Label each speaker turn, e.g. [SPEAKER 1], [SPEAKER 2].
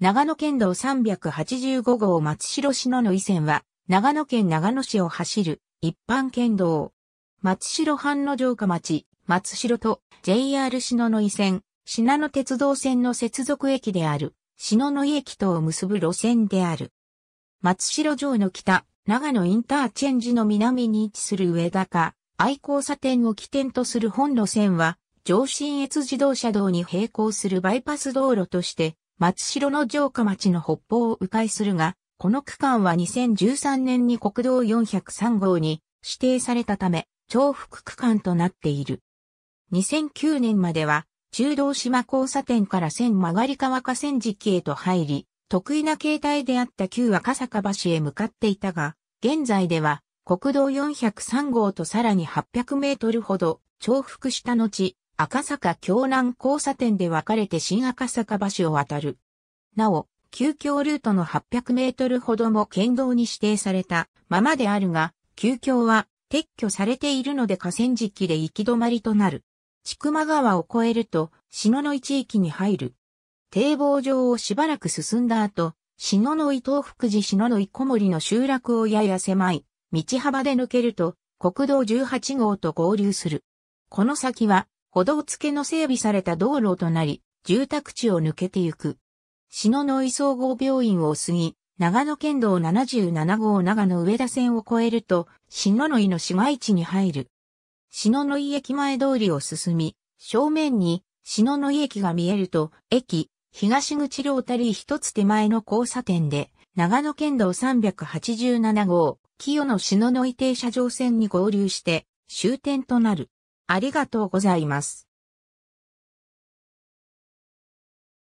[SPEAKER 1] 長野県道385号松代篠野伊
[SPEAKER 2] 線は、長野県長野市を走る一般県道。松代藩の城下町、松代と JR 篠野伊線、信濃鉄道線の接続駅である、篠野駅とを結ぶ路線である。松代城の北、長野インターチェンジの南に位置する上高、愛交差点を起点とする本路線は、上信越自動車道に並行するバイパス道路として、松代の城下町の北方を迂回するが、この区間は2013年に国道403号に指定されたため、重複区間となっている。2009年までは、中道島交差点から千曲川河川敷へと入り、得意な形態であった旧赤坂橋へ向かっていたが、現在では国道403号とさらに800メートルほど重複した後、赤坂京南交差点で分かれて新赤坂橋を渡る。なお、急遽ルートの800メートルほども県道に指定されたままであるが、急遽は撤去されているので河川敷で行き止まりとなる。千曲川を越えると、篠の地域に入る。堤防上をしばらく進んだ後、篠の伊東福寺篠の伊小森の集落をやや狭い、道幅で抜けると、国道18号と合流する。この先は、歩道付けの整備された道路となり、住宅地を抜けてゆく。篠野井総合病院を過ぎ、長野県道77号長野上田線を越えると、篠野井の市街地に入る。篠野井駅前通りを進み、正面に篠野井駅が見えると、駅、東口ロータリー一つ手前の交差点で、長野県道387号、清野篠野井停車場線に合流して、終点とな
[SPEAKER 1] る。ありがとうございます。